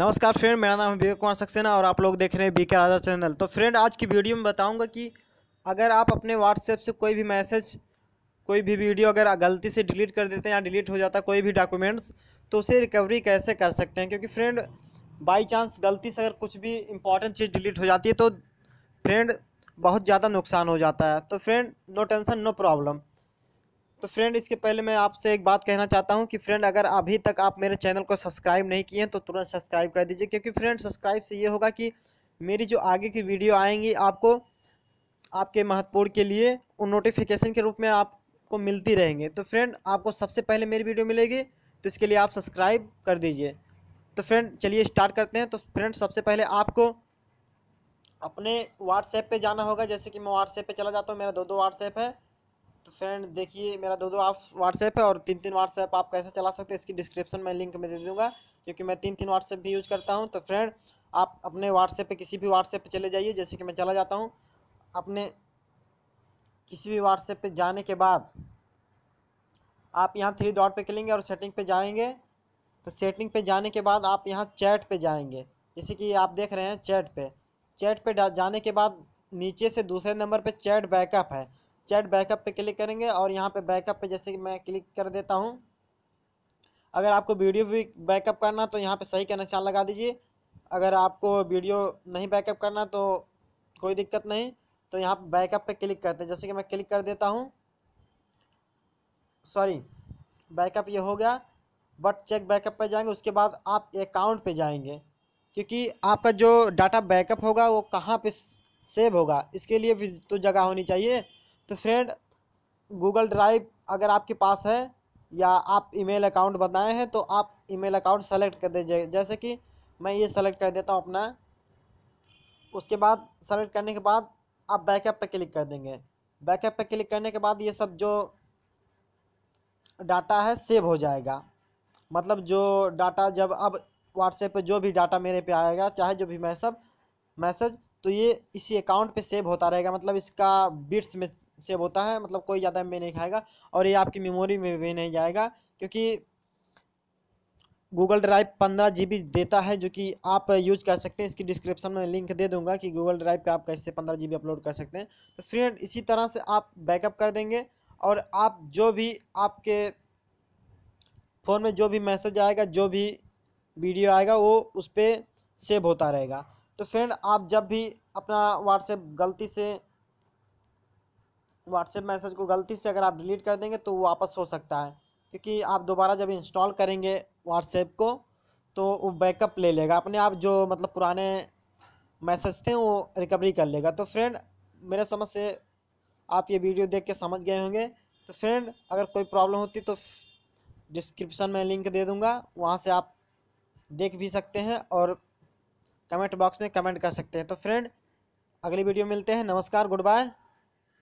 नमस्कार फ्रेंड मेरा नाम है विवेक कुमार सक्सेना और आप लोग देख रहे हैं बीके राजा चैनल तो फ्रेंड आज की वीडियो में बताऊंगा कि अगर आप अपने व्हाट्सएप से कोई भी मैसेज कोई भी वीडियो अगर गलती से डिलीट कर देते हैं या डिलीट हो जाता है कोई भी डॉक्यूमेंट्स तो उसे रिकवरी कैसे कर सकते हैं क्योंकि फ्रेंड बाई चांस गलती से अगर कुछ भी इंपॉर्टेंट चीज़ डिलीट हो जाती है तो फ्रेंड बहुत ज़्यादा नुकसान हो जाता है तो friend no tension no problem तो फ्रेंड इसके पहले मैं आपसे एक बात कहना चाहता हूं कि फ्रेंड अगर अभी तक आप मेरे चैनल को सब्सक्राइब नहीं किए हैं तो तुरंत सब्सक्राइब कर दीजिए क्योंकि फ्रेंड सब्सक्राइब से ये होगा कि मेरी जो आगे की वीडियो आएंगी आपको आपके महत्वपूर्ण के लिए उन नोटिफिकेशन के रूप में आपको मिलती रहेंगे तो फ्रेंड आपको सबसे पहले मेरी वीडियो मिलेगी तो इसके लिए आप सब्सक्राइब कर दीजिए तो फ्रेंड चलिए स्टार्ट करते हैं तो फ्रेंड सबसे पहले आपको अपने व्हाट्सएप पे जाना होगा जैसे कि मैं व्हाट्सएप पे चला जाता हूँ मेरा दो दो व्हाट्सएप है तो फ्रेंड देखिए मेरा दो दो आप व्हाट्सएप है और तीन तीन व्हाट्सएप आप कैसे चला सकते हैं इसकी डिस्क्रिप्शन में लिंक में दे दूंगा क्योंकि मैं तीन तीन व्हाट्सएप भी यूज़ करता हूँ तो फ्रेंड आप अपने व्हाट्सएप पे किसी भी व्हाट्सएप पे चले जाइए जैसे कि मैं चला जाता हूँ अपने किसी भी व्हाट्सएप पे जाने के बाद आप यहाँ थ्री डॉट पे क्लिक और सेटिंग पे जाएंगे तो सेटिंग पे जाने के बाद आप यहाँ चैट पे जाएंगे जैसे कि आप देख रहे हैं चैट पे चैट पे जाने के बाद नीचे से दूसरे नंबर पे चैट बैकअप है चैट बैकअप पे क्लिक करेंगे और यहाँ पे बैकअप पे जैसे कि मैं क्लिक कर देता हूँ अगर आपको वीडियो भी बैकअप करना तो यहाँ पे सही का निशान लगा दीजिए अगर आपको वीडियो नहीं बैकअप करना तो कोई दिक्कत नहीं तो यहाँ बैकअप पे क्लिक करते हैं जैसे कि मैं क्लिक कर देता हूँ सॉरी बैकअप ये हो गया बट चेक बैकअप पे जाएंगे उसके बाद आप अकाउंट पे जाएंगे क्योंकि आपका जो डाटा बैकअप होगा वो कहाँ पे सेव होगा इसके लिए भी तो जगह होनी चाहिए तो फ्रेंड गूगल ड्राइव अगर आपके पास है या आप ईमेल अकाउंट बनाए हैं तो आप ईमेल अकाउंट सेलेक्ट कर दीजिए जैसे कि मैं ये सेलेक्ट कर देता हूँ अपना उसके बाद सेलेक्ट करने के बाद आप बैकअप पर क्लिक कर देंगे बैकअप पर क्लिक करने के बाद ये सब जो डाटा है सेव हो जाएगा मतलब जो डाटा जब अब व्हाट्सएप पे जो भी डाटा मेरे पे आएगा चाहे जो भी मैं सब मैसेज तो ये इसी अकाउंट पे सेव होता रहेगा मतलब इसका बिट्स में सेव होता है मतलब कोई ज़्यादा में नहीं खाएगा और ये आपकी मेमोरी में भी नहीं जाएगा क्योंकि गूगल ड्राइव पंद्रह जी देता है जो कि आप यूज कर सकते हैं इसकी डिस्क्रिप्शन में लिंक दे दूंगा कि गूगल ड्राइव पे आप कैसे पंद्रह जी अपलोड कर सकते हैं तो फ्रेंड इसी तरह से आप बैकअप कर देंगे और आप जो भी आपके फ़ोन में जो भी मैसेज आएगा जो भी वीडियो आएगा वो उस पर सेव होता रहेगा तो फ्रेंड आप जब भी अपना व्हाट्सएप गलती से व्हाट्सएप मैसेज को गलती से अगर आप डिलीट कर देंगे तो वापस हो सकता है क्योंकि आप दोबारा जब इंस्टॉल करेंगे व्हाट्सएप को तो वो बैकअप ले लेगा अपने आप जो मतलब पुराने मैसेज थे वो रिकवरी कर लेगा तो फ्रेंड मेरे समझ से आप ये वीडियो देख के समझ गए होंगे तो फ्रेंड अगर कोई प्रॉब्लम होती तो डिस्क्रिप्शन में लिंक दे दूँगा वहाँ से आप देख भी सकते हैं और कमेंट बॉक्स में कमेंट कर सकते हैं तो फ्रेंड अगली वीडियो मिलते हैं नमस्कार गुड बाय